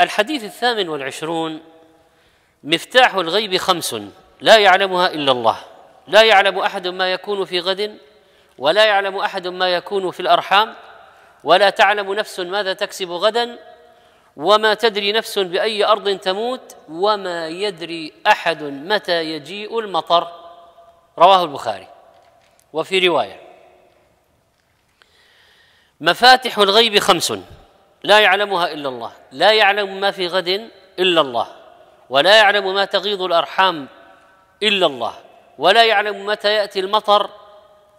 الحديث الثامن والعشرون مفتاح الغيب خمس لا يعلمها الا الله لا يعلم احد ما يكون في غد ولا يعلم احد ما يكون في الارحام ولا تعلم نفس ماذا تكسب غدا وما تدري نفس باي ارض تموت وما يدري احد متى يجيء المطر رواه البخاري وفي روايه مفاتح الغيب خمس لا يعلمها الا الله لا يعلم ما في غد الا الله ولا يعلم ما تغيض الارحام الا الله ولا يعلم متى ياتي المطر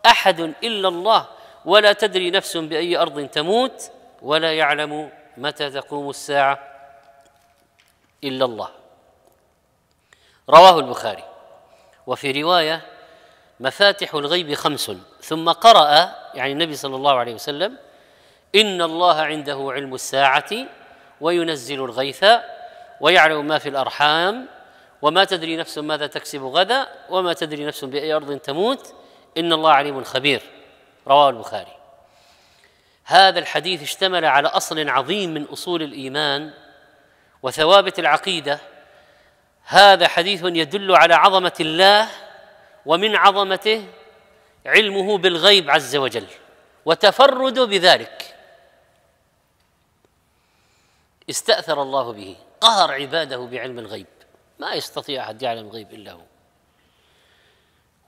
احد الا الله ولا تدري نفس باي ارض تموت ولا يعلم متى تقوم الساعه الا الله رواه البخاري وفي روايه مفاتح الغيب خمس ثم قرأ يعني النبي صلى الله عليه وسلم إن الله عنده علم الساعة وينزل الغيث ويعلم ما في الأرحام وما تدري نفس ماذا تكسب غدا وما تدري نفس بأي أرض تموت إن الله عليم خبير رواه البخاري هذا الحديث اشتمل على أصل عظيم من أصول الإيمان وثوابت العقيدة هذا حديث يدل على عظمة الله ومن عظمته علمه بالغيب عز وجل وتفرد بذلك استأثر الله به قهر عباده بعلم الغيب ما يستطيع أحد يعلم الغيب إلا هو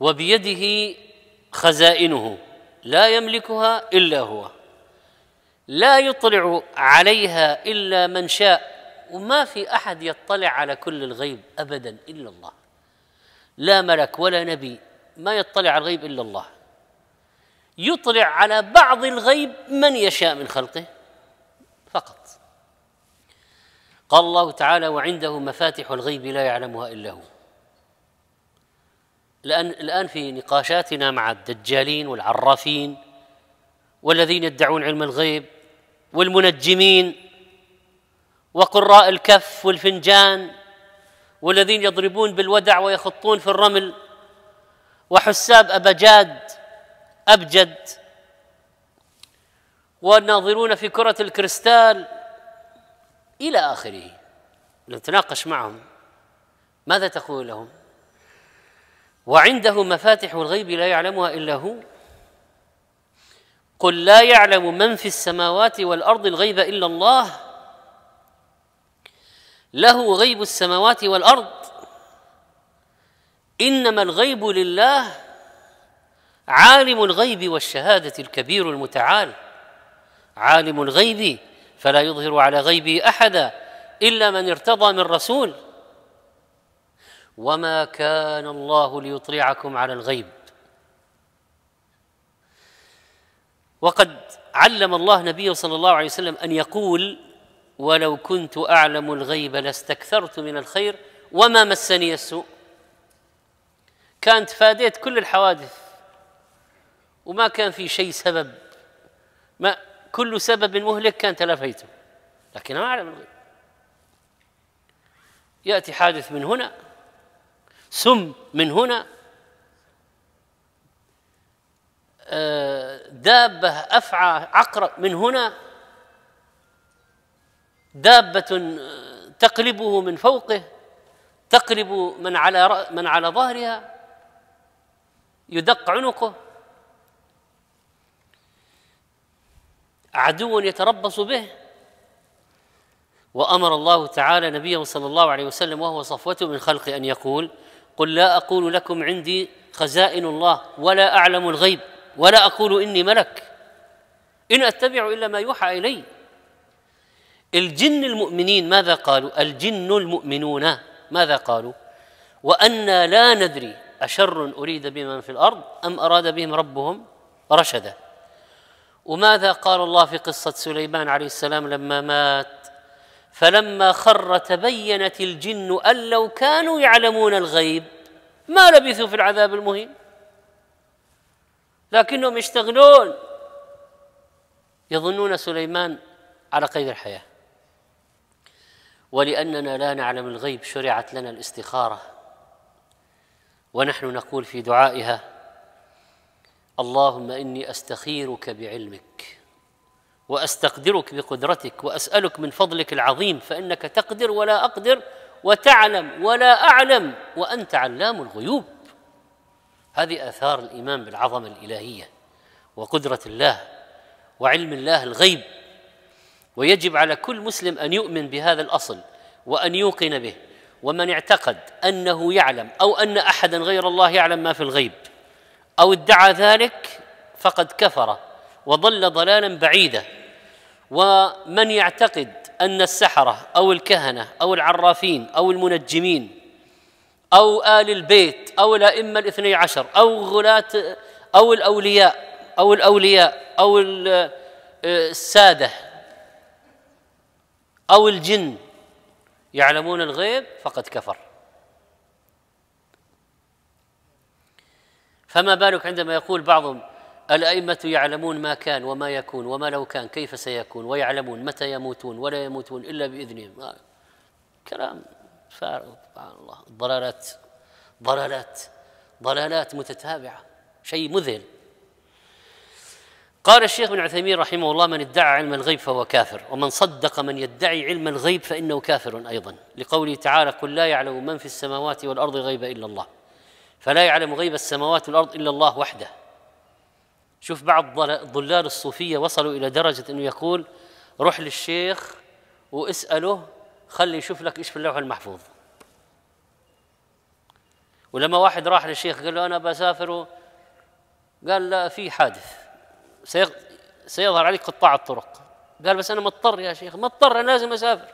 وبيده خزائنه لا يملكها إلا هو لا يطلع عليها إلا من شاء وما في أحد يطلع على كل الغيب أبدا إلا الله لا ملك ولا نبي ما يطلع على الغيب إلا الله يطلع على بعض الغيب من يشاء من خلقه فقط قال الله تعالى وعنده مفاتح الغيب لا يعلمها الا هو الان الان في نقاشاتنا مع الدجالين والعرافين والذين يدعون علم الغيب والمنجمين وقراء الكف والفنجان والذين يضربون بالودع ويخطون في الرمل وحساب ابجاد ابجد والناظرون في كره الكريستال إلى آخره نتناقش معهم ماذا تقول لهم وعنده مفاتح الغيب لا يعلمها إلا هو قل لا يعلم من في السماوات والأرض الغيب إلا الله له غيب السماوات والأرض إنما الغيب لله عالم الغيب والشهادة الكبير المتعال عالم الغيب فلا يظهر على غيبه احدا الا من ارتضى من رسول وما كان الله ليطلعكم على الغيب وقد علم الله نبيه صلى الله عليه وسلم ان يقول ولو كنت اعلم الغيب لاستكثرت من الخير وما مسني السوء كانت فاديت كل الحوادث وما كان في شيء سبب ما كل سبب مهلك كان تلافيته لكن ما أعلم الغيب يأتي حادث من هنا سم من هنا آه، دابة أفعى عقرب من هنا دابة آه، تقلبه من فوقه تقلب من على من على ظهرها يدق عنقه عدو يتربص به وامر الله تعالى نبيه صلى الله عليه وسلم وهو صفوته من خلقه ان يقول قل لا اقول لكم عندي خزائن الله ولا اعلم الغيب ولا اقول اني ملك ان اتبع الا ما يوحى الي الجن المؤمنين ماذا قالوا الجن المؤمنون ماذا قالوا وأنا لا ندري أشر أريد بمن في الأرض أم أراد بهم ربهم رشدا وماذا قال الله في قصة سليمان عليه السلام لما مات فلما خر تبينت الجن أن لو كانوا يعلمون الغيب ما لبثوا في العذاب المهين لكنهم يشتغلون يظنون سليمان على قيد الحياة ولأننا لا نعلم الغيب شرعت لنا الاستخارة ونحن نقول في دعائها اللهم اني استخيرك بعلمك واستقدرك بقدرتك واسالك من فضلك العظيم فانك تقدر ولا اقدر وتعلم ولا اعلم وانت علام الغيوب هذه اثار الايمان بالعظمه الالهيه وقدره الله وعلم الله الغيب ويجب على كل مسلم ان يؤمن بهذا الاصل وان يوقن به ومن اعتقد انه يعلم او ان احدا غير الله يعلم ما في الغيب أو ادعى ذلك فقد كفر وضل ضلالا بعيدا ومن يعتقد أن السحرة أو الكهنة أو العرافين أو المنجمين أو آل البيت أو الأئمة الاثني عشر أو غلاة أو الأولياء أو الأولياء أو السادة أو الجن يعلمون الغيب فقد كفر فما بالك عندما يقول بعضهم الأئمة يعلمون ما كان وما يكون وما لو كان كيف سيكون ويعلمون متى يموتون ولا يموتون إلا بإذنهم آه، كلام فارغ سبحان الله ضلالات ضلالات ضلالات متتابعة شيء مذهل قال الشيخ ابن عثيمين رحمه الله من ادعى علم الغيب فهو كافر ومن صدق من يدعي علم الغيب فإنه كافر أيضا لقوله تعالى قل لا يعلم من في السماوات والأرض غيب إلا الله فلا يعلم غيب السماوات والارض الا الله وحده شوف بعض ضلال الصوفيه وصلوا الى درجه انه يقول روح للشيخ واساله خلي يشوف لك ايش في اللوح المحفوظ ولما واحد راح للشيخ قال له انا بسافر قال لا في حادث سيظهر عليك قطاع الطرق قال بس انا مضطر يا شيخ مضطر انا لازم اسافر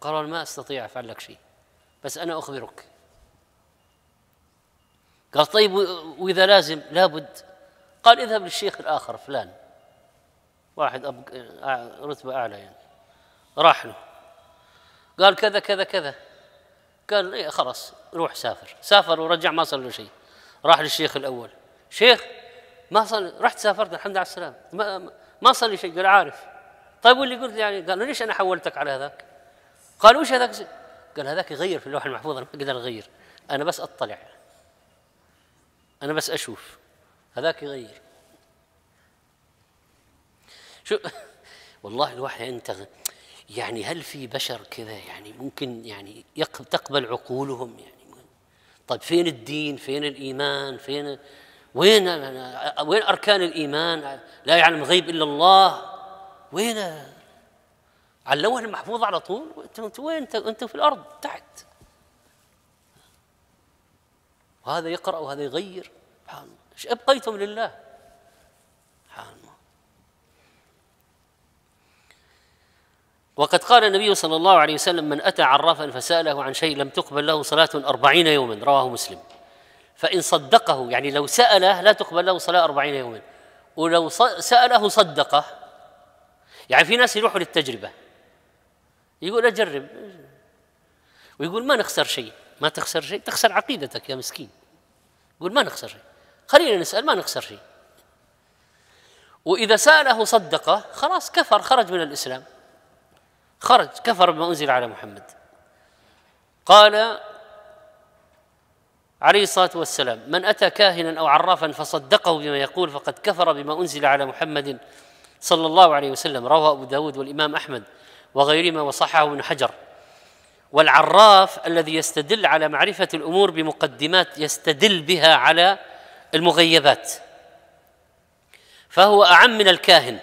قالوا ما استطيع افعل لك شيء بس انا اخبرك قال طيب واذا لازم لابد قال اذهب للشيخ الاخر فلان واحد رتبه اعلى يعني راح له قال كذا كذا كذا قال إيه خلاص روح سافر سافر ورجع ما صار له شيء راح للشيخ الاول شيخ ما صار رحت سافرت الحمد لله على السلامه ما ما صار لي شيء قال عارف طيب واللي قلت يعني قال ليش انا حولتك على هذاك قال وش هذاك قال هذاك يغير في اللوح المحفوظ انا ما اقدر اغير انا بس اطلع أنا بس أشوف هذاك يغير شو والله الواحد يعني أنت يعني هل في بشر كذا يعني ممكن يعني تقبل عقولهم يعني طيب فين الدين فين الإيمان فين وين وين أركان الإيمان لا يعلم غيب إلا الله وين على اللوح المحفوظ على طول وانت وين انت في الارض تحت وهذا يقرأ وهذا يغير سبحان الله ايش أبقيتم لله سبحان الله وقد قال النبي صلى الله عليه وسلم من أتى عرافا فسأله عن شيء لم تقبل له صلاة أربعين يوما رواه مسلم فإن صدقه يعني لو سأله لا تقبل له صلاة أربعين يوما ولو سأله صدقه يعني في ناس يروحوا للتجربة يقول أجرب ويقول ما نخسر شيء ما تخسر شيء تخسر عقيدتك يا مسكين يقول ما نخسر شيء خلينا نسأل ما نخسر شيء وإذا سأله صدقه خلاص كفر خرج من الإسلام خرج كفر بما أنزل على محمد قال عليه الصلاة والسلام من أتى كاهنا أو عرافا فصدقه بما يقول فقد كفر بما أنزل على محمد صلى الله عليه وسلم رواه أبو داود والإمام أحمد وغيرهما وصححه ابن حجر والعراف الذي يستدل على معرفة الأمور بمقدمات يستدل بها على المغيبات فهو أعم من الكاهن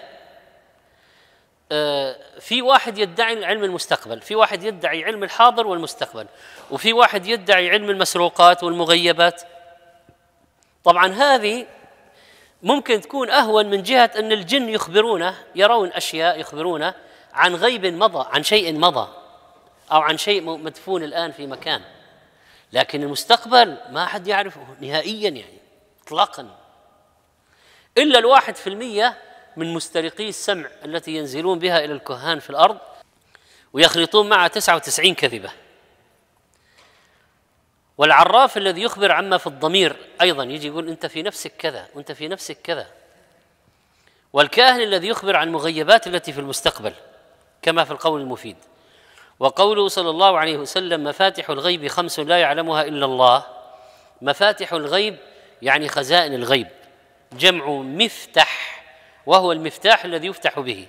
آه، في واحد يدعي علم المستقبل في واحد يدعي علم الحاضر والمستقبل وفي واحد يدعي علم المسروقات والمغيبات طبعا هذه ممكن تكون أهون من جهة أن الجن يخبرونه يرون أشياء يخبرونه عن غيب مضى عن شيء مضى أو عن شيء مدفون الآن في مكان لكن المستقبل ما أحد يعرفه نهائيا يعني إطلاقا إلا الواحد في المية من مسترقي السمع التي ينزلون بها إلى الكهان في الأرض ويخلطون معها 99 كذبة والعراف الذي يخبر عما في الضمير أيضا يجي يقول أنت في نفسك كذا وأنت في نفسك كذا والكاهن الذي يخبر عن المغيبات التي في المستقبل كما في القول المفيد وقوله صلى الله عليه وسلم مفاتح الغيب خمس لا يعلمها الا الله مفاتح الغيب يعني خزائن الغيب جمع مفتح وهو المفتاح الذي يفتح به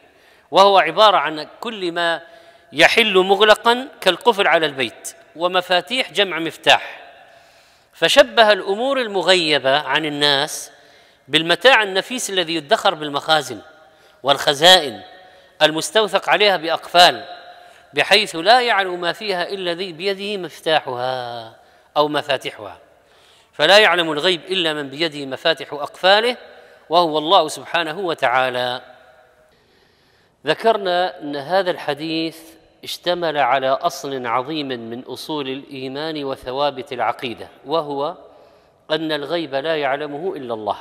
وهو عباره عن كل ما يحل مغلقا كالقفل على البيت ومفاتيح جمع مفتاح فشبه الامور المغيبه عن الناس بالمتاع النفيس الذي يدخر بالمخازن والخزائن المستوثق عليها باقفال بحيث لا يعلم ما فيها إلا ذي بيده مفتاحها أو مفاتحها فلا يعلم الغيب إلا من بيده مفاتح أقفاله وهو الله سبحانه وتعالى ذكرنا أن هذا الحديث اشتمل على أصل عظيم من أصول الإيمان وثوابت العقيدة وهو أن الغيب لا يعلمه إلا الله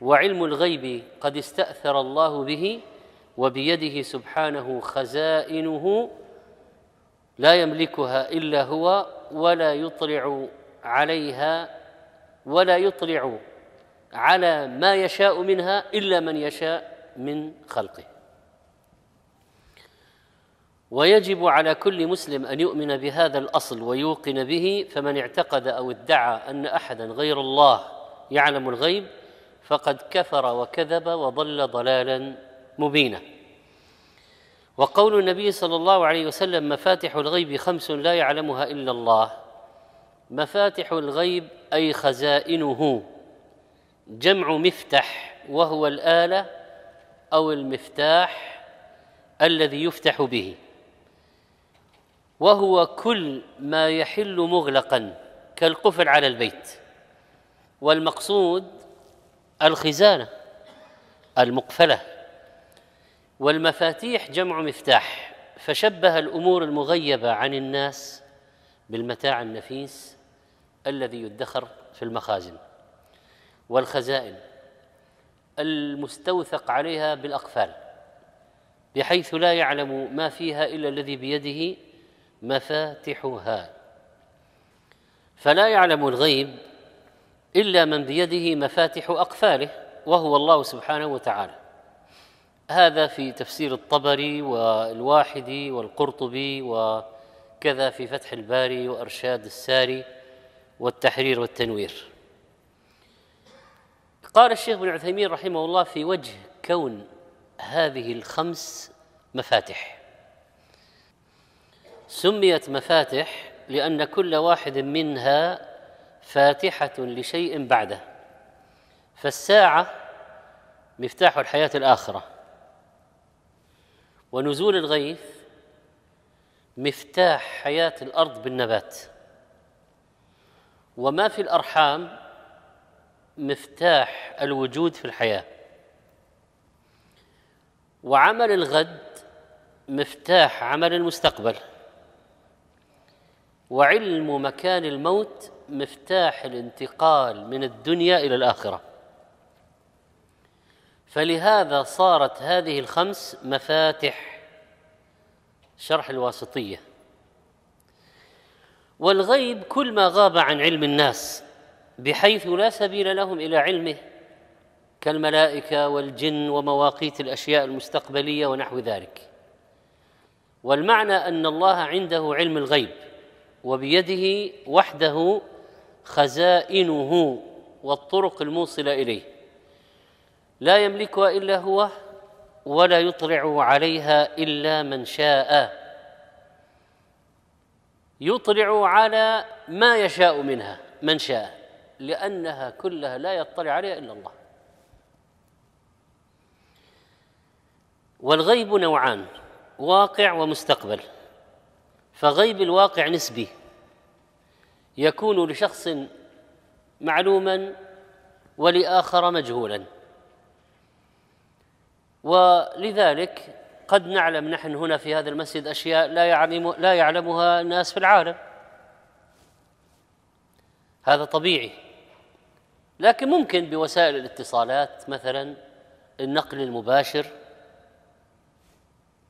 وعلم الغيب قد استأثر الله به وبيده سبحانه خزائنه لا يملكها الا هو ولا يطلع عليها ولا يطلع على ما يشاء منها الا من يشاء من خلقه ويجب على كل مسلم ان يؤمن بهذا الاصل ويوقن به فمن اعتقد او ادعى ان احدا غير الله يعلم الغيب فقد كفر وكذب وضل ضلالا مبينه وقول النبي صلى الله عليه وسلم مفاتح الغيب خمس لا يعلمها الا الله مفاتح الغيب اي خزائنه جمع مفتح وهو الاله او المفتاح الذي يفتح به وهو كل ما يحل مغلقا كالقفل على البيت والمقصود الخزانه المقفله والمفاتيح جمع مفتاح فشبه الامور المغيبه عن الناس بالمتاع النفيس الذي يدخر في المخازن والخزائن المستوثق عليها بالاقفال بحيث لا يعلم ما فيها الا الذي بيده مفاتحها فلا يعلم الغيب الا من بيده مفاتح اقفاله وهو الله سبحانه وتعالى هذا في تفسير الطبري والواحدي والقرطبي وكذا في فتح الباري وارشاد الساري والتحرير والتنوير قال الشيخ بن عثيمين رحمه الله في وجه كون هذه الخمس مفاتح سميت مفاتح لان كل واحد منها فاتحه لشيء بعده فالساعه مفتاح الحياه الاخره ونزول الغيث مفتاح حياة الأرض بالنبات وما في الأرحام مفتاح الوجود في الحياة وعمل الغد مفتاح عمل المستقبل وعلم مكان الموت مفتاح الانتقال من الدنيا إلى الآخرة فلهذا صارت هذه الخمس مفاتح شرح الواسطيه والغيب كل ما غاب عن علم الناس بحيث لا سبيل لهم الى علمه كالملائكه والجن ومواقيت الاشياء المستقبليه ونحو ذلك والمعنى ان الله عنده علم الغيب وبيده وحده خزائنه والطرق الموصله اليه لا يملكها الا هو ولا يطلع عليها الا من شاء يطلع على ما يشاء منها من شاء لانها كلها لا يطلع عليها الا الله والغيب نوعان واقع ومستقبل فغيب الواقع نسبي يكون لشخص معلوما ولاخر مجهولا ولذلك قد نعلم نحن هنا في هذا المسجد اشياء لا يعلم لا يعلمها الناس في العالم هذا طبيعي لكن ممكن بوسائل الاتصالات مثلا النقل المباشر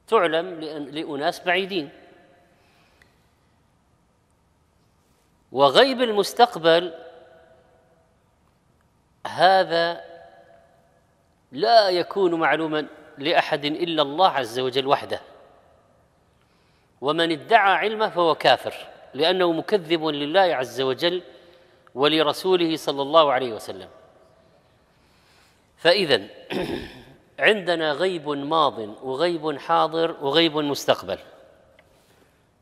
تعلم لأناس بعيدين وغيب المستقبل هذا لا يكون معلوما لاحد الا الله عز وجل وحده ومن ادعى علمه فهو كافر لانه مكذب لله عز وجل ولرسوله صلى الله عليه وسلم فاذا عندنا غيب ماض وغيب حاضر وغيب مستقبل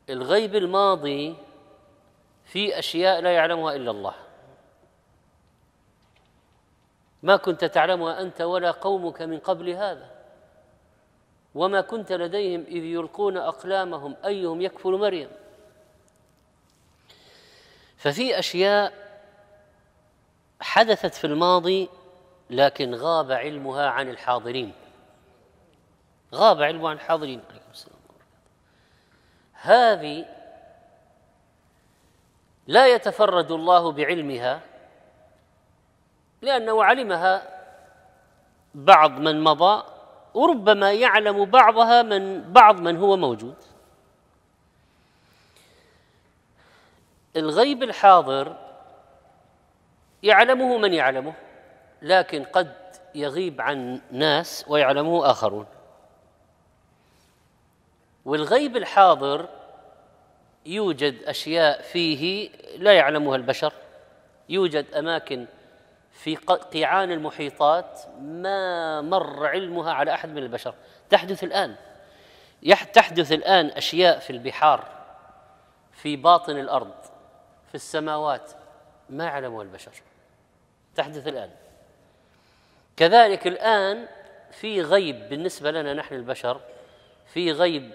الغيب الماضي في اشياء لا يعلمها الا الله ما كنت تعلمها انت ولا قومك من قبل هذا وما كنت لديهم اذ يلقون اقلامهم ايهم يكفل مريم ففي اشياء حدثت في الماضي لكن غاب علمها عن الحاضرين غاب علمها عن الحاضرين هذه لا يتفرد الله بعلمها لأنه علمها بعض من مضى وربما يعلم بعضها من بعض من هو موجود الغيب الحاضر يعلمه من يعلمه لكن قد يغيب عن ناس ويعلمه آخرون والغيب الحاضر يوجد أشياء فيه لا يعلمها البشر يوجد أماكن في قيعان المحيطات ما مر علمها على احد من البشر تحدث الان تحدث الان اشياء في البحار في باطن الارض في السماوات ما يعلمها البشر تحدث الان كذلك الان في غيب بالنسبه لنا نحن البشر في غيب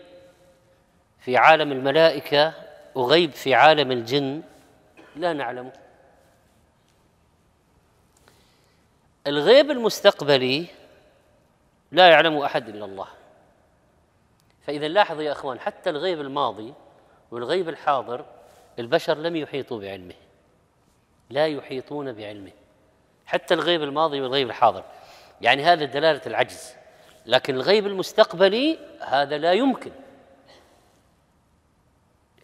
في عالم الملائكه وغيب في عالم الجن لا نعلمه الغيب المستقبلي لا يعلم احد الا الله فاذا لاحظوا يا اخوان حتى الغيب الماضي والغيب الحاضر البشر لم يحيطوا بعلمه لا يحيطون بعلمه حتى الغيب الماضي والغيب الحاضر يعني هذا دلاله العجز لكن الغيب المستقبلي هذا لا يمكن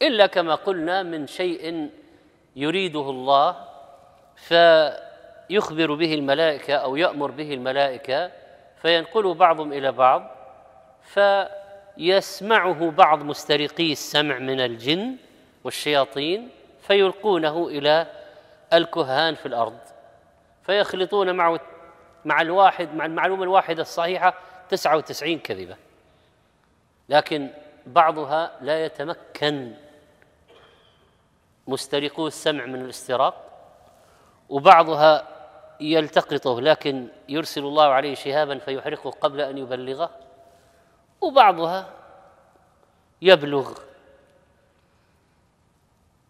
الا كما قلنا من شيء يريده الله ف يخبر به الملائكة أو يأمر به الملائكة فينقل بعضهم إلى بعض فيسمعه بعض مسترقي السمع من الجن والشياطين فيلقونه إلى الكهان في الأرض فيخلطون معه مع الواحد مع المعلومة الواحدة الصحيحة 99 كذبة لكن بعضها لا يتمكن مسترقو السمع من الاستراق وبعضها يلتقطه لكن يرسل الله عليه شهابا فيحرقه قبل ان يبلغه وبعضها يبلغ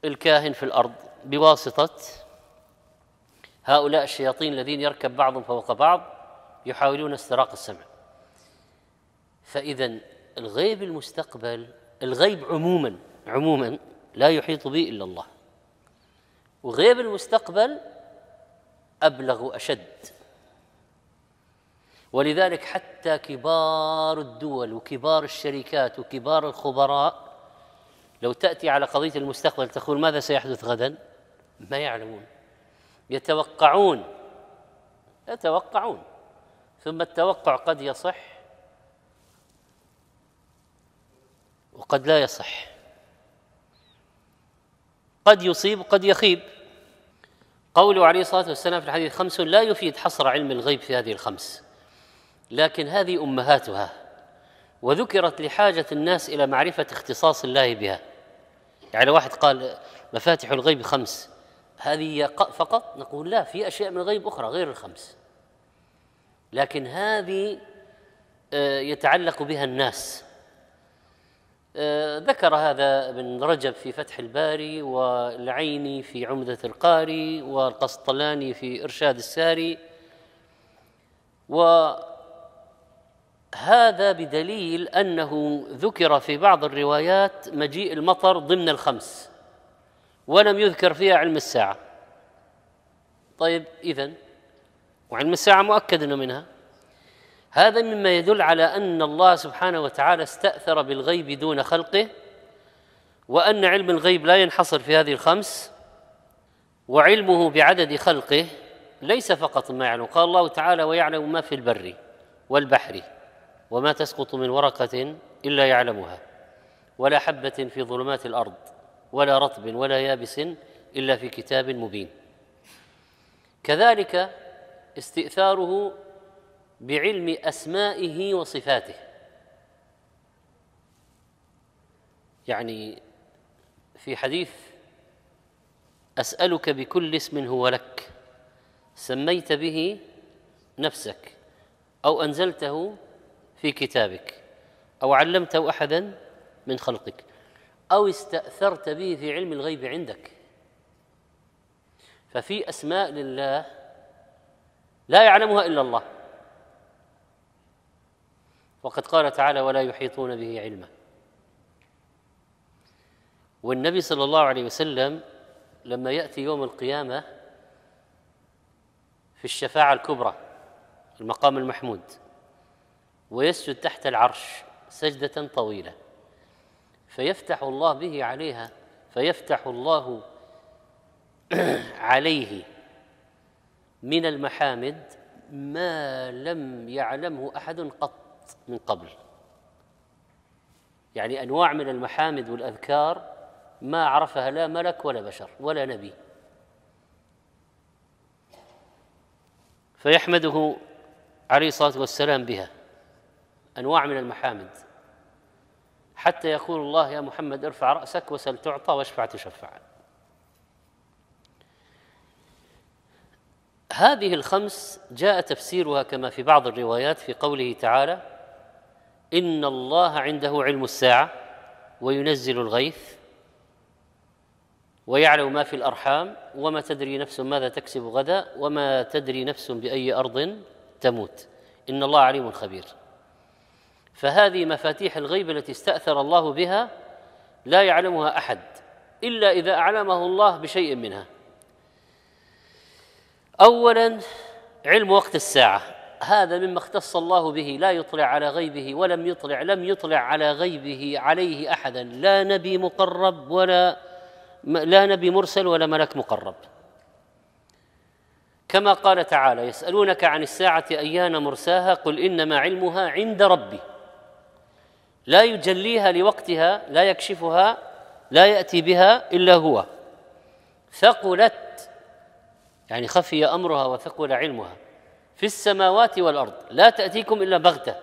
الكاهن في الارض بواسطه هؤلاء الشياطين الذين يركب بعضهم فوق بعض يحاولون استراق السمع فاذا الغيب المستقبل الغيب عموما عموما لا يحيط به الا الله وغيب المستقبل أبلغ وأشد ولذلك حتى كبار الدول وكبار الشركات وكبار الخبراء لو تأتي على قضية المستقبل تقول ماذا سيحدث غدا ما يعلمون يتوقعون يتوقعون ثم التوقع قد يصح وقد لا يصح قد يصيب وقد يخيب قوله عليه الصلاة والسلام في الحديث خمس لا يفيد حصر علم الغيب في هذه الخمس لكن هذه أمهاتها وذكرت لحاجة الناس إلى معرفة اختصاص الله بها يعني واحد قال مفاتح الغيب خمس هذه فقط نقول لا في أشياء من الغيب أخرى غير الخمس لكن هذه آه، يتعلق بها الناس آه، ذكر هذا ابن رجب في فتح الباري والعيني في عمدة القاري والقسطلاني في إرشاد الساري وهذا بدليل أنه ذكر في بعض الروايات مجيء المطر ضمن الخمس ولم يذكر فيها علم الساعة طيب إذن وعلم الساعة مؤكد أنه منها هذا مما يدل على ان الله سبحانه وتعالى استاثر بالغيب دون خلقه وان علم الغيب لا ينحصر في هذه الخمس وعلمه بعدد خلقه ليس فقط ما يعلم قال الله تعالى ويعلم ما في البر والبحر وما تسقط من ورقه الا يعلمها ولا حبه في ظلمات الارض ولا رطب ولا يابس الا في كتاب مبين كذلك استئثاره بعلم اسمائه وصفاته يعني في حديث اسالك بكل اسم هو لك سميت به نفسك او انزلته في كتابك او علمته احدا من خلقك او استاثرت به في علم الغيب عندك ففي اسماء لله لا يعلمها الا الله وقد قال تعالى ولا يحيطون به علما والنبي صلى الله عليه وسلم لما ياتي يوم القيامه في الشفاعه الكبرى المقام المحمود ويسجد تحت العرش سجده طويله فيفتح الله به عليها فيفتح الله عليه من المحامد ما لم يعلمه احد قط من قبل يعني انواع من المحامد والاذكار ما عرفها لا ملك ولا بشر ولا نبي فيحمده عليه الصلاه والسلام بها انواع من المحامد حتى يقول الله يا محمد ارفع راسك وسل تعطى واشفع تشفع هذه الخمس جاء تفسيرها كما في بعض الروايات في قوله تعالى إن الله عنده علم الساعة وينزل الغيث ويعلم ما في الأرحام وما تدري نفس ماذا تكسب غدا وما تدري نفس بأي أرض تموت إن الله عليم خبير فهذه مفاتيح الغيب التي استأثر الله بها لا يعلمها أحد إلا إذا أعلمه الله بشيء منها أولا علم وقت الساعة هذا مما اختص الله به لا يطلع على غيبه ولم يطلع لم يطلع على غيبه عليه احدا لا نبي مقرب ولا لا نبي مرسل ولا ملك مقرب كما قال تعالى يسالونك عن الساعه ايان مرساها قل انما علمها عند ربي لا يجليها لوقتها لا يكشفها لا ياتي بها الا هو ثقلت يعني خفي امرها وثقل علمها في السماوات والارض لا تاتيكم الا بغته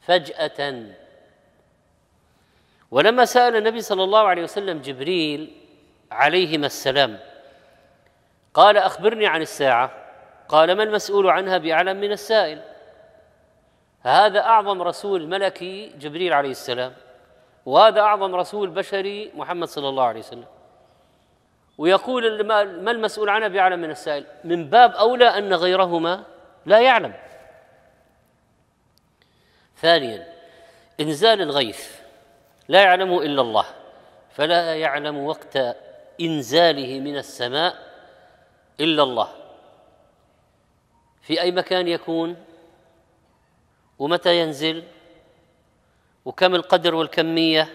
فجاه ولما سال النبي صلى الله عليه وسلم جبريل عليهما السلام قال اخبرني عن الساعه قال ما المسؤول عنها باعلم من السائل هذا اعظم رسول ملكي جبريل عليه السلام وهذا اعظم رسول بشري محمد صلى الله عليه وسلم ويقول ما المسؤول عنه بيعلم من السائل من باب أولى أن غيرهما لا يعلم ثانيا إنزال الغيث لا يعلمه إلا الله فلا يعلم وقت إنزاله من السماء إلا الله في أي مكان يكون ومتى ينزل وكم القدر والكميه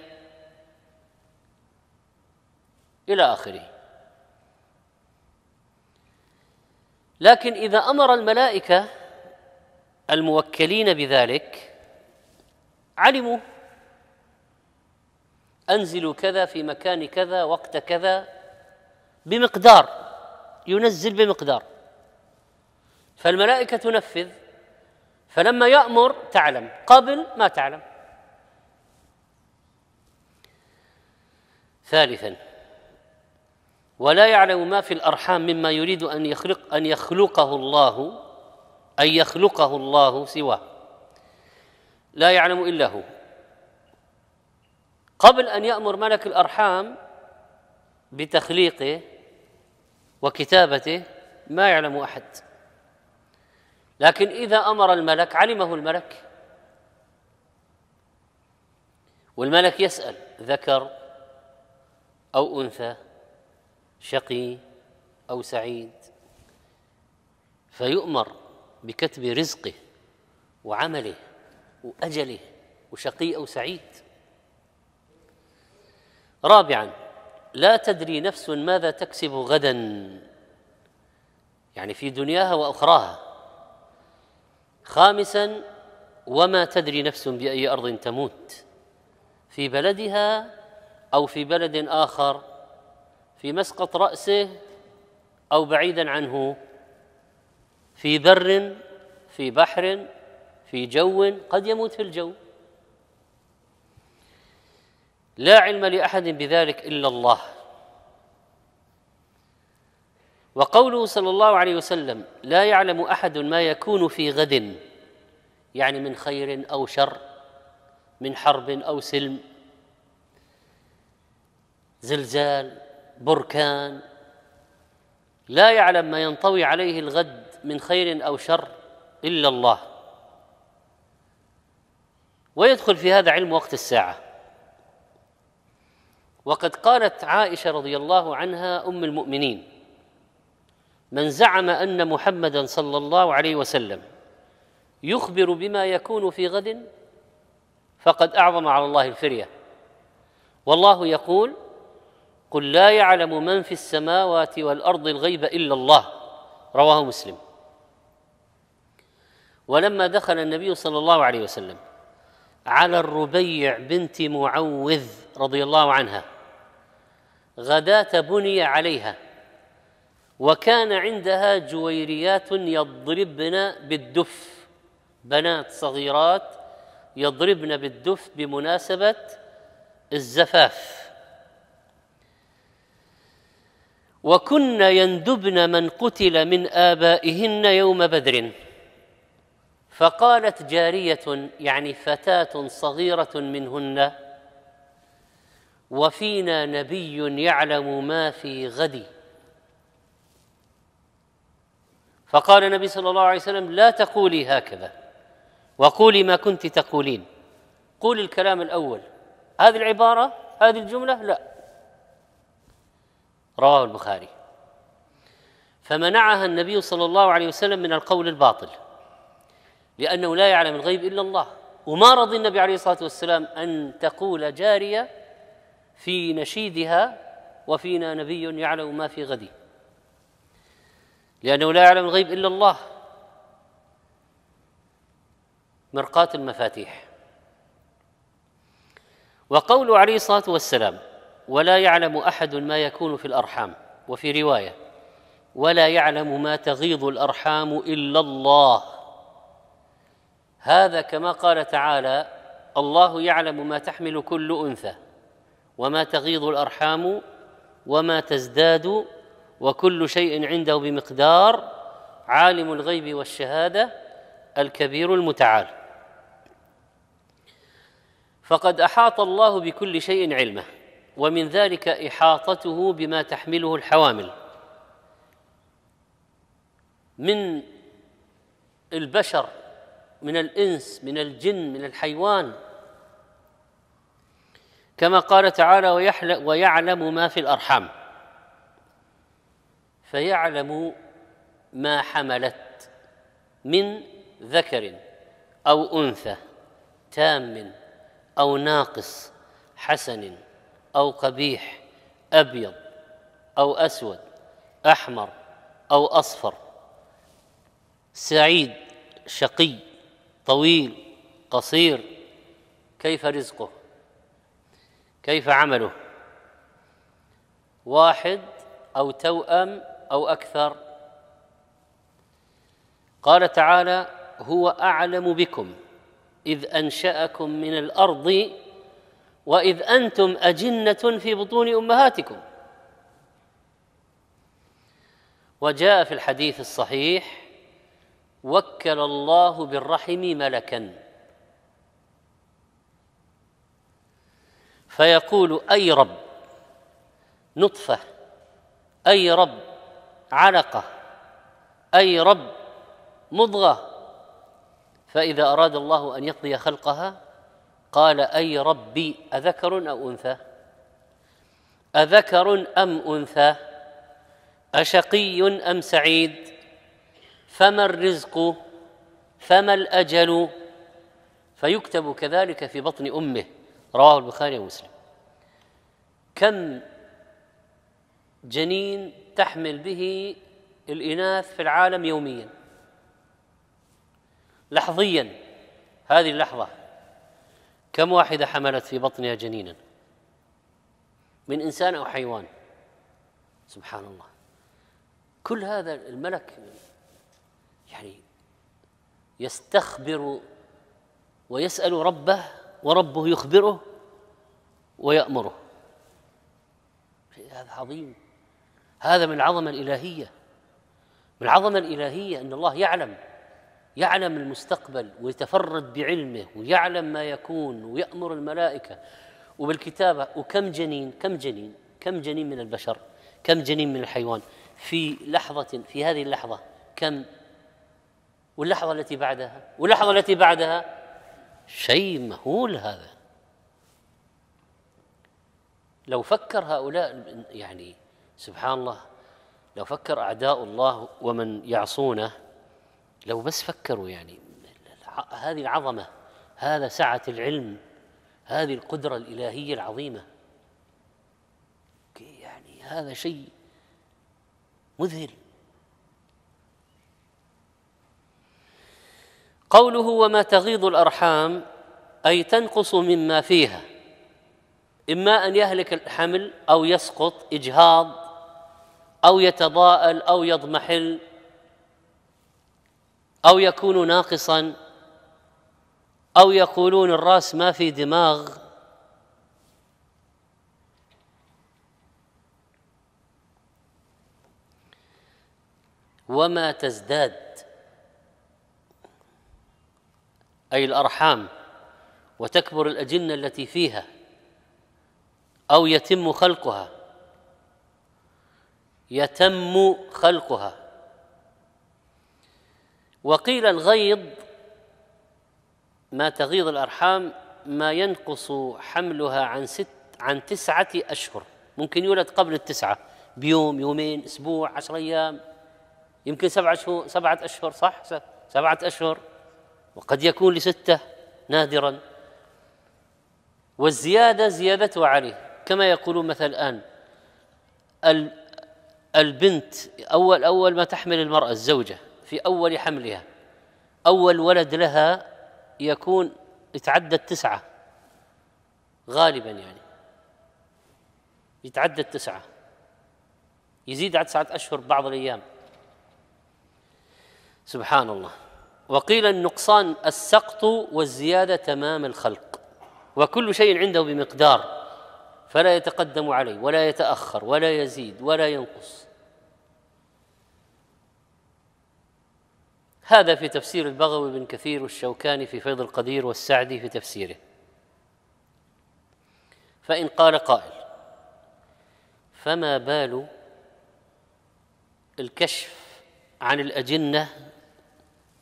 الى اخره لكن إذا أمر الملائكة الموكلين بذلك علموا أنزلوا كذا في مكان كذا وقت كذا بمقدار ينزل بمقدار فالملائكة تنفذ فلما يأمر تعلم قبل ما تعلم ثالثا ولا يعلم ما في الأرحام مما يريد أن يخلق أن يخلقه الله أن يخلقه الله سواه لا يعلم إلا هو قبل أن يأمر ملك الأرحام بتخليقه وكتابته ما يعلم أحد لكن إذا أمر الملك علمه الملك والملك يسأل ذكر أو أنثى شقي او سعيد فيؤمر بكتب رزقه وعمله واجله وشقي او سعيد رابعا لا تدري نفس ماذا تكسب غدا يعني في دنياها واخراها خامسا وما تدري نفس باي ارض تموت في بلدها او في بلد اخر في مسقط رأسه أو بعيدا عنه في بر في بحر في جو قد يموت في الجو لا علم لأحد بذلك إلا الله وقوله صلى الله عليه وسلم لا يعلم أحد ما يكون في غد يعني من خير أو شر من حرب أو سلم زلزال بركان لا يعلم ما ينطوي عليه الغد من خير او شر الا الله ويدخل في هذا علم وقت الساعه وقد قالت عائشه رضي الله عنها ام المؤمنين من زعم ان محمدا صلى الله عليه وسلم يخبر بما يكون في غد فقد اعظم على الله الفريه والله يقول قل لا يعلم من في السماوات والارض الغيب الا الله رواه مسلم ولما دخل النبي صلى الله عليه وسلم على الربيع بنت معوذ رضي الله عنها غداة بني عليها وكان عندها جويريات يضربن بالدف بنات صغيرات يضربن بالدف بمناسبة الزفاف وكن يندبن من قتل من آبائهن يوم بدر فقالت جارية يعني فتاة صغيرة منهن وفينا نبي يعلم ما في غد فقال النبي صلى الله عليه وسلم لا تقولي هكذا وقولي ما كنت تقولين قولي الكلام الأول هذه العبارة هذه الجملة لا رواه البخاري فمنعها النبي صلى الله عليه وسلم من القول الباطل لأنه لا يعلم الغيب إلا الله وما رضي النبي عليه الصلاة والسلام أن تقول جارية في نشيدها وفينا نبي يعلم ما في غد لأنه لا يعلم الغيب إلا الله مرقاة المفاتيح وقول عليه الصلاة والسلام ولا يعلم احد ما يكون في الارحام وفي روايه ولا يعلم ما تغيض الارحام الا الله هذا كما قال تعالى الله يعلم ما تحمل كل انثى وما تغيض الارحام وما تزداد وكل شيء عنده بمقدار عالم الغيب والشهاده الكبير المتعال فقد احاط الله بكل شيء علمه ومن ذلك إحاطته بما تحمله الحوامل من البشر من الإنس من الجن من الحيوان كما قال تعالى ويعلم ما في الأرحام فيعلم ما حملت من ذكر أو أنثى تام أو ناقص حسن أو قبيح أبيض أو أسود أحمر أو أصفر سعيد شقي طويل قصير كيف رزقه كيف عمله واحد أو توأم أو أكثر قال تعالى هو أعلم بكم إذ أنشأكم من الأرض واذ انتم اجنه في بطون امهاتكم وجاء في الحديث الصحيح وكل الله بالرحم ملكا فيقول اي رب نطفه اي رب علقه اي رب مضغه فاذا اراد الله ان يقضي خلقها قال أي ربي أذكر أو أنثى أذكر أم أنثى أشقي أم سعيد فما الرزق فما الأجل فيكتب كذلك في بطن أمه رواه البخاري ومسلم كم جنين تحمل به الإناث في العالم يوميا لحظيا هذه اللحظة كم واحدة حملت في بطنها جنينا من إنسان أو حيوان سبحان الله كل هذا الملك يعني يستخبر ويسأل ربه وربه يخبره ويأمره هذا عظيم هذا من العظمة الإلهية من العظمة الإلهية أن الله يعلم يعلم المستقبل ويتفرد بعلمه ويعلم ما يكون ويأمر الملائكة وبالكتابة وكم جنين كم جنين كم جنين من البشر كم جنين من الحيوان في لحظة في هذه اللحظة كم واللحظة التي بعدها واللحظة التي بعدها شيء مهول هذا لو فكر هؤلاء يعني سبحان الله لو فكر أعداء الله ومن يعصونه لو بس فكروا يعني هذه العظمه هذا سعه العلم هذه القدره الالهيه العظيمه يعني هذا شيء مذهل قوله وما تغيض الارحام اي تنقص مما فيها اما ان يهلك الحمل او يسقط اجهاض او يتضاءل او يضمحل أو يكون ناقصا أو يقولون الرأس ما في دماغ وما تزداد أي الأرحام وتكبر الأجنة التي فيها أو يتم خلقها يتم خلقها وقيل الغيض ما تغيض الأرحام ما ينقص حملها عن ست عن تسعة أشهر ممكن يولد قبل التسعة بيوم يومين أسبوع عشر أيام يمكن سبعة شهور سبعة أشهر صح سبعة أشهر وقد يكون لستة نادرا والزيادة زيادته عليه كما يقولون مثلا الآن البنت أول أول ما تحمل المرأة الزوجة في أول حملها أول ولد لها يكون يتعدى التسعة غالبا يعني يتعدى التسعة يزيد على تسعة أشهر بعض الأيام سبحان الله وقيل النقصان السقط والزيادة تمام الخلق وكل شيء عنده بمقدار فلا يتقدم عليه ولا يتأخر ولا يزيد ولا ينقص هذا في تفسير البغوي بن كثير والشوكاني في فيض القدير والسعدي في تفسيره فإن قال قائل فما بال الكشف عن الأجنة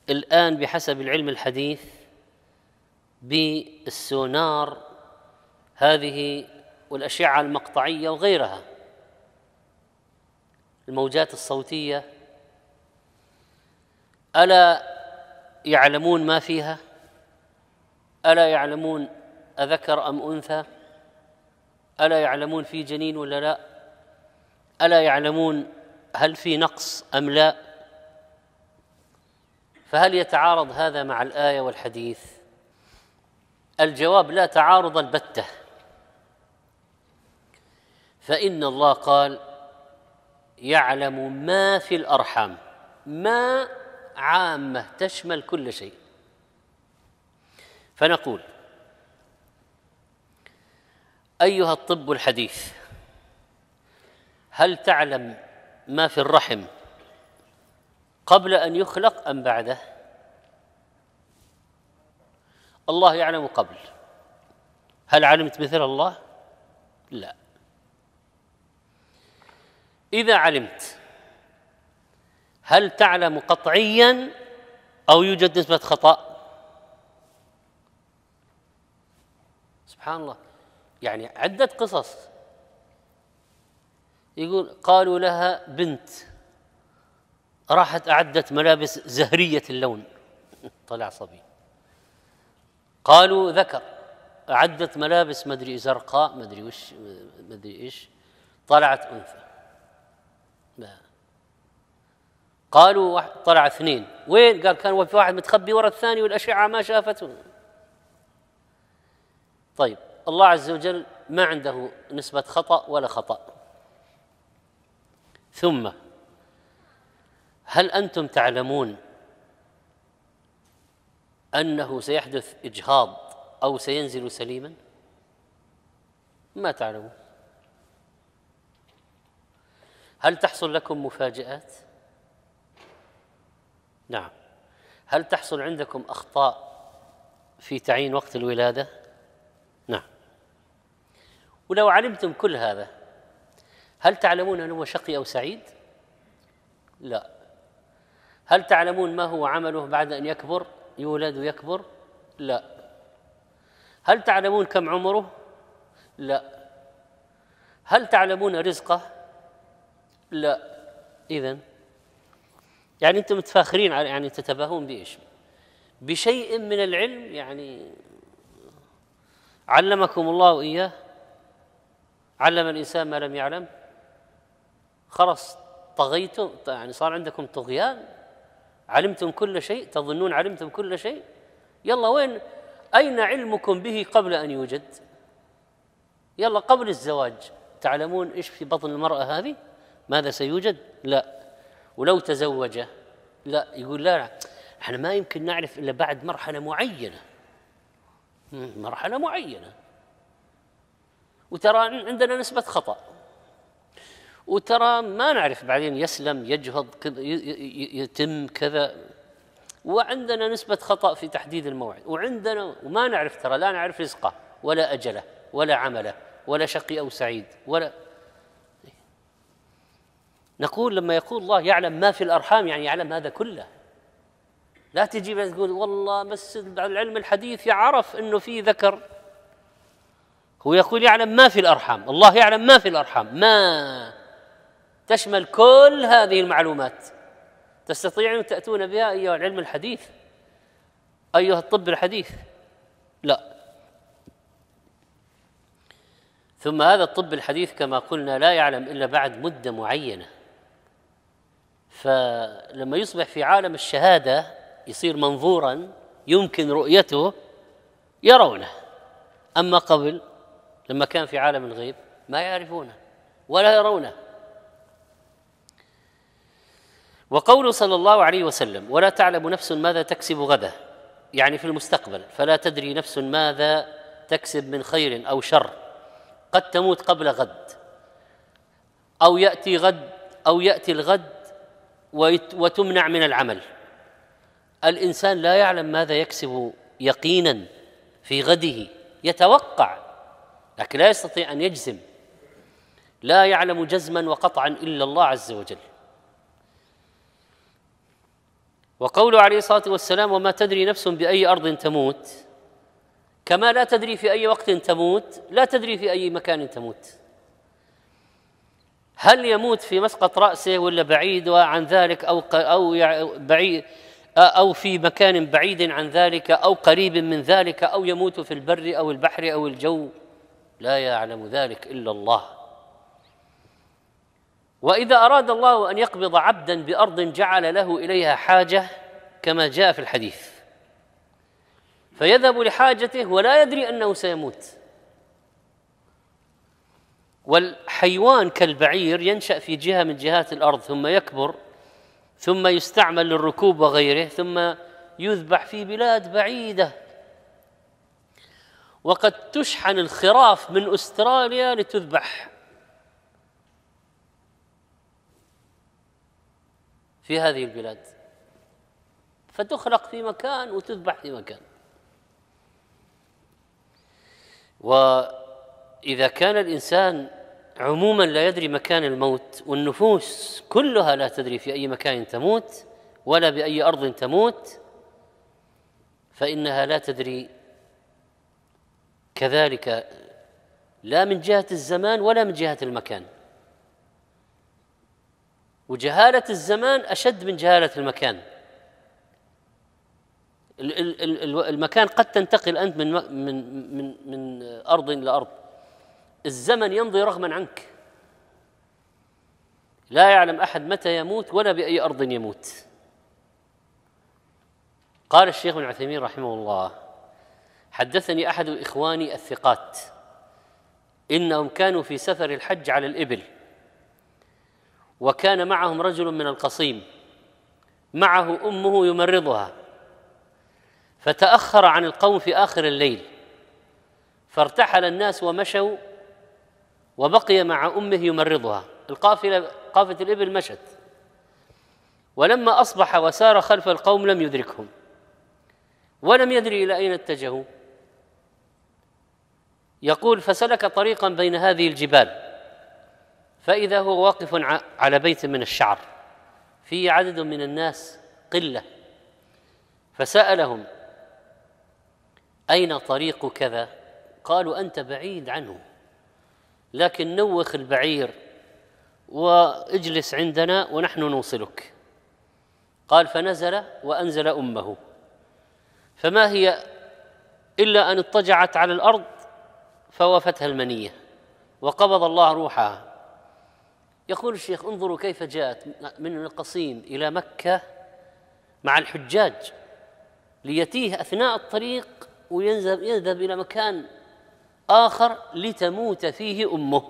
الآن بحسب العلم الحديث بالسونار هذه والأشعة المقطعية وغيرها الموجات الصوتية ألا يعلمون ما فيها ألا يعلمون أذكر أم أنثى ألا يعلمون في جنين ولا لا ألا يعلمون هل في نقص أم لا فهل يتعارض هذا مع الآية والحديث الجواب لا تعارض البتة فإن الله قال يعلم ما في الأرحام ما عامة تشمل كل شيء فنقول أيها الطب الحديث هل تعلم ما في الرحم قبل أن يخلق أم بعده؟ الله يعلم قبل هل علمت مثل الله؟ لا إذا علمت هل تعلم قطعيا أو يوجد نسبة خطأ سبحان الله يعني عدة قصص يقول قالوا لها بنت راحت أعدت ملابس زهرية اللون طلع صبي قالوا ذكر أعدت ملابس مدري زرقاء مدري وش مدري إيش طلعت أنثى قالوا طلع اثنين وين قال كان في واحد متخبي ورا الثاني والأشعة ما شافته طيب الله عز وجل ما عنده نسبة خطأ ولا خطأ ثم هل أنتم تعلمون أنه سيحدث إجهاض أو سينزل سليما ما تعلمون هل تحصل لكم مفاجآت؟ نعم هل تحصل عندكم أخطاء في تعيين وقت الولادة؟ نعم ولو علمتم كل هذا هل تعلمون أنه هو شقي أو سعيد؟ لا هل تعلمون ما هو عمله بعد أن يكبر؟ يولد ويكبر؟ لا هل تعلمون كم عمره؟ لا هل تعلمون رزقه؟ لا إذا يعني انتم متفاخرين على يعني تتباهون بايش؟ بشيء من العلم يعني علمكم الله اياه علم الانسان ما لم يعلم خلاص طغيتم يعني صار عندكم طغيان علمتم كل شيء تظنون علمتم كل شيء يلا وين اين علمكم به قبل ان يوجد؟ يلا قبل الزواج تعلمون ايش في بطن المراه هذه؟ ماذا سيوجد؟ لا ولو تزوج لا يقول لا, لا احنا ما يمكن نعرف الا بعد مرحله معينه مرحله معينه وترى عندنا نسبه خطا وترى ما نعرف بعدين يسلم يجهض يتم كذا وعندنا نسبة خطأ في تحديد الموعد وعندنا وما نعرف ترى لا نعرف رزقه ولا أجله ولا عمله ولا شقي أو سعيد ولا نقول لما يقول الله يعلم ما في الأرحام يعني يعلم هذا كله لا تجي تقول والله بس العلم الحديث يعرف أنه في ذكر هو يقول يعلم ما في الأرحام الله يعلم ما في الأرحام ما تشمل كل هذه المعلومات تستطيعون تأتون بها أيها العلم الحديث أيها الطب الحديث لا ثم هذا الطب الحديث كما قلنا لا يعلم إلا بعد مدة معينة فلما يصبح في عالم الشهاده يصير منظورا يمكن رؤيته يرونه اما قبل لما كان في عالم الغيب ما يعرفونه ولا يرونه وقوله صلى الله عليه وسلم ولا تعلم نفس ماذا تكسب غدا يعني في المستقبل فلا تدري نفس ماذا تكسب من خير او شر قد تموت قبل غد او ياتي غد او ياتي الغد وتمنع من العمل الانسان لا يعلم ماذا يكسب يقينا في غده يتوقع لكن لا يستطيع ان يجزم لا يعلم جزما وقطعا الا الله عز وجل وقوله عليه الصلاه والسلام وما تدري نفس باي ارض تموت كما لا تدري في اي وقت تموت لا تدري في اي مكان تموت هل يموت في مسقط رأسه ولا بعيد عن ذلك أو أو بعيد أو في مكان بعيد عن ذلك أو قريب من ذلك أو يموت في البر أو البحر أو الجو لا يعلم ذلك إلا الله وإذا أراد الله أن يقبض عبدا بأرض جعل له إليها حاجة كما جاء في الحديث فيذهب لحاجته ولا يدري أنه سيموت والحيوان كالبعير ينشأ في جهة من جهات الأرض ثم يكبر ثم يستعمل للركوب وغيره ثم يذبح في بلاد بعيدة وقد تشحن الخراف من أستراليا لتذبح في هذه البلاد فتخلق في مكان وتذبح في مكان وإذا كان الإنسان عموما لا يدري مكان الموت والنفوس كلها لا تدري في اي مكان تموت ولا باي ارض تموت فانها لا تدري كذلك لا من جهه الزمان ولا من جهه المكان وجهاله الزمان اشد من جهاله المكان المكان قد تنتقل انت من من من من ارض ارض الزمن يمضي رغما عنك لا يعلم احد متى يموت ولا باي ارض يموت قال الشيخ ابن عثيمين رحمه الله حدثني احد اخواني الثقات انهم كانوا في سفر الحج على الابل وكان معهم رجل من القصيم معه امه يمرضها فتاخر عن القوم في اخر الليل فارتحل الناس ومشوا وبقي مع امه يمرضها القافله قافه الابل مشت ولما اصبح وسار خلف القوم لم يدركهم ولم يدري الى اين اتجهوا يقول فسلك طريقا بين هذه الجبال فاذا هو واقف على بيت من الشعر فيه عدد من الناس قله فسالهم اين طريق كذا قالوا انت بعيد عنه لكن نوخ البعير واجلس عندنا ونحن نوصلك قال فنزل وأنزل أمه فما هي إلا أن اضطجعت على الأرض فوافتها المنية وقبض الله روحها يقول الشيخ انظروا كيف جاءت من القصيم إلى مكة مع الحجاج ليتيه أثناء الطريق وينذهب إلى مكان آخر لتموت فيه أمه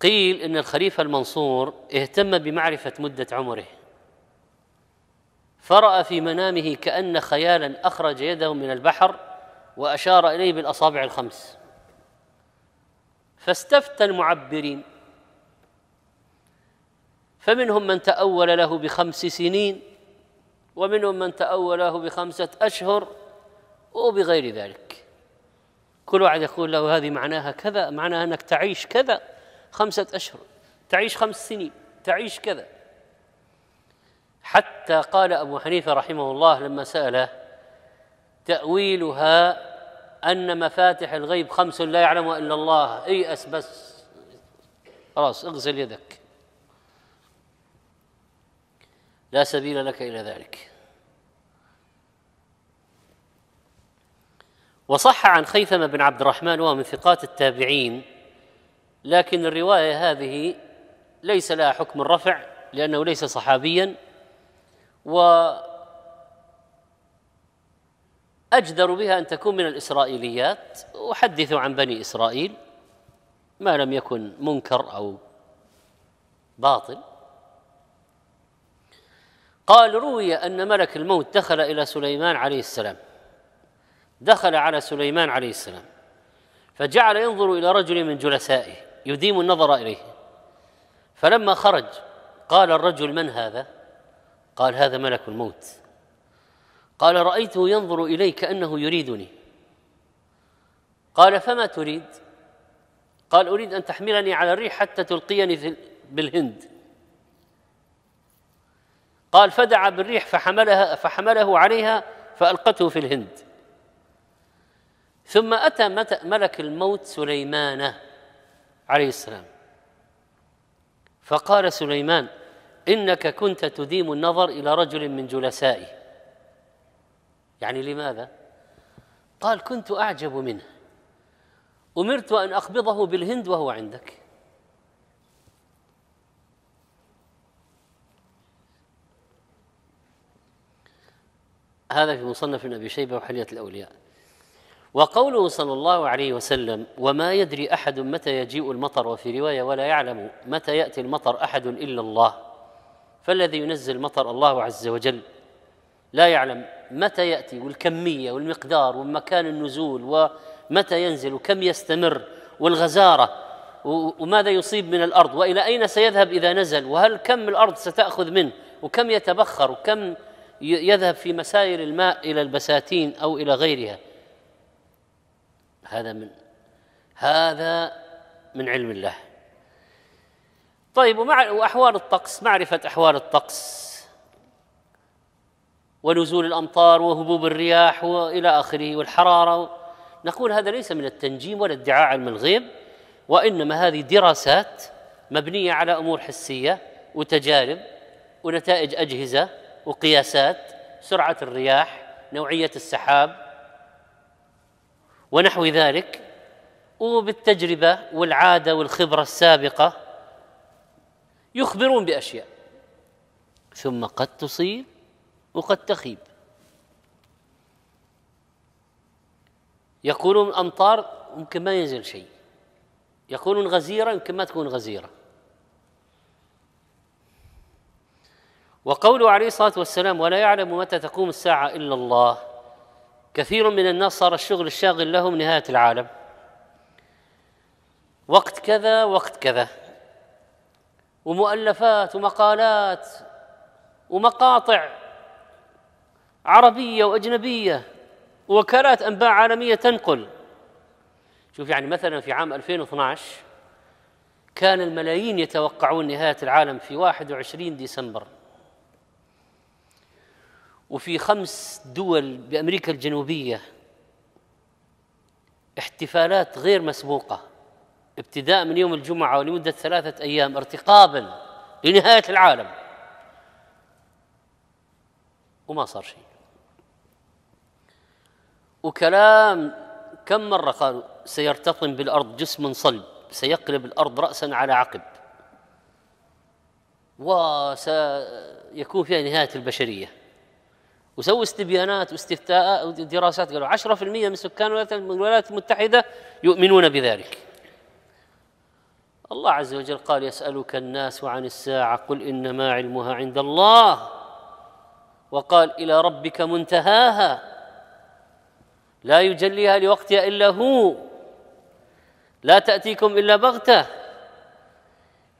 قيل إن الخليفة المنصور اهتم بمعرفة مدة عمره فرأى في منامه كأن خيالا أخرج يده من البحر وأشار إليه بالأصابع الخمس فاستفتى المعبرين فمنهم من تأول له بخمس سنين ومنهم من تأول له بخمسة أشهر وبغير ذلك كل واحد يقول له هذه معناها كذا معناها أنك تعيش كذا خمسة أشهر تعيش خمس سنين تعيش كذا حتى قال أبو حنيفة رحمه الله لما سأله تأويلها أن مفاتح الغيب خمس لا يعلمها إلا الله ايأس بس خلاص اغسل يدك لا سبيل لك إلى ذلك وصح عن خيثمة بن عبد الرحمن وهو من ثقات التابعين لكن الرواية هذه ليس لها حكم الرفع لأنه ليس صحابيا و أجدر بها أن تكون من الإسرائيليات أحدث عن بني إسرائيل ما لم يكن منكر أو باطل قال روي أن ملك الموت دخل إلى سليمان عليه السلام دخل على سليمان عليه السلام فجعل ينظر إلى رجل من جلسائه يديم النظر إليه فلما خرج قال الرجل من هذا؟ قال هذا ملك الموت قال رأيته ينظر إلي كأنه يريدني قال فما تريد؟ قال أريد أن تحملني على الريح حتى تلقيني في بالهند قال فدعا بالريح فحملها فحمله عليها فألقته في الهند ثم أتى ملك الموت سليمان عليه السلام فقال سليمان إنك كنت تديم النظر إلى رجل من جلسائي يعني لماذا؟ قال كنت أعجب منه أمرت أن أقبضه بالهند وهو عندك هذا في مصنف ابي شيبه وحليه الاولياء وقوله صلى الله عليه وسلم وما يدري احد متى يجيء المطر وفي روايه ولا يعلم متى ياتي المطر احد الا الله فالذي ينزل المطر الله عز وجل لا يعلم متى ياتي والكميه والمقدار ومكان النزول ومتى ينزل وكم يستمر والغزاره وماذا يصيب من الارض والى اين سيذهب اذا نزل وهل كم الارض ستاخذ منه وكم يتبخر وكم يذهب في مسائل الماء الى البساتين او الى غيرها هذا من هذا من علم الله طيب واحوال الطقس معرفه احوال الطقس ونزول الامطار وهبوب الرياح والى اخره والحراره نقول هذا ليس من التنجيم ولا ادعاء علم الغيب وانما هذه دراسات مبنيه على امور حسيه وتجارب ونتائج اجهزه وقياسات سرعه الرياح نوعيه السحاب ونحو ذلك وبالتجربة والعادة والخبرة السابقة يخبرون بأشياء ثم قد تصيب وقد تخيب يقولون أمطار يمكن ما ينزل شيء يقولون غزيرة يمكن ما تكون غزيرة وقوله عليه الصلاة والسلام ولا يعلم متى تقوم الساعة إلا الله كثير من الناس صار الشغل الشاغل لهم نهاية العالم وقت كذا وقت كذا ومؤلفات ومقالات ومقاطع عربية وأجنبية وكالات أنباء عالمية تنقل شوف يعني مثلا في عام 2012 كان الملايين يتوقعون نهاية العالم في 21 ديسمبر وفي خمس دول بأمريكا الجنوبية احتفالات غير مسبوقة ابتداء من يوم الجمعة ولمدة ثلاثة أيام ارتقابا لنهاية العالم وما صار شيء وكلام كم مرة قالوا سيرتطم بالأرض جسم صلب سيقلب الأرض رأسا على عقب وسيكون فيها نهاية البشرية وسووا استبيانات واستفتاء ودراسات قالوا 10% من سكان الولايات المتحدة يؤمنون بذلك الله عز وجل قال يسألك الناس عن الساعة قل إنما علمها عند الله وقال إلى ربك منتهاها لا يجليها لوقتها إلا هو لا تأتيكم إلا بغتة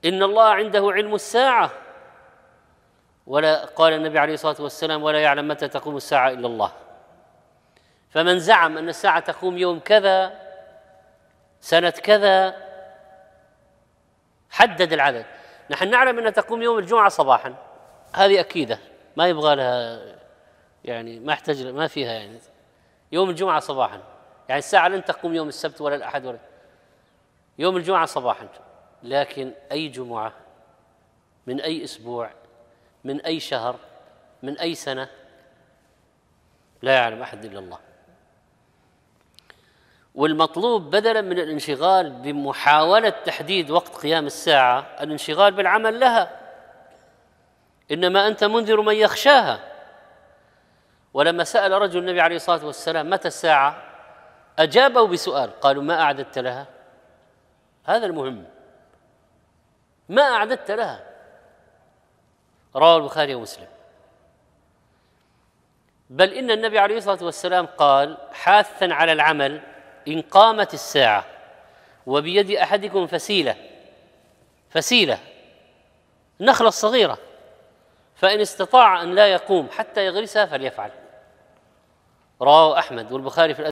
إن الله عنده علم الساعة ولا قال النبي عليه الصلاه والسلام ولا يعلم متى تقوم الساعه الا الله فمن زعم ان الساعه تقوم يوم كذا سنه كذا حدد العدد نحن نعلم انها تقوم يوم الجمعه صباحا هذه اكيده ما يبغى لها يعني ما يحتاج ما فيها يعني يوم الجمعه صباحا يعني الساعه لن تقوم يوم السبت ولا الاحد ولا يوم الجمعه صباحا لكن اي جمعه من اي اسبوع من أي شهر من أي سنة لا يعلم أحد إلا الله والمطلوب بدلا من الانشغال بمحاولة تحديد وقت قيام الساعة الانشغال بالعمل لها إنما أنت منذر من يخشاها ولما سأل رجل النبي عليه الصلاة والسلام متى الساعة أجابوا بسؤال قالوا ما أعددت لها هذا المهم ما أعددت لها رواه البخاري ومسلم بل إن النبي عليه الصلاة والسلام قال حاثا على العمل إن قامت الساعة وبيد أحدكم فسيلة فسيلة نخلة صغيرة فإن استطاع أن لا يقوم حتى يغرسها فليفعل رواه أحمد والبخاري في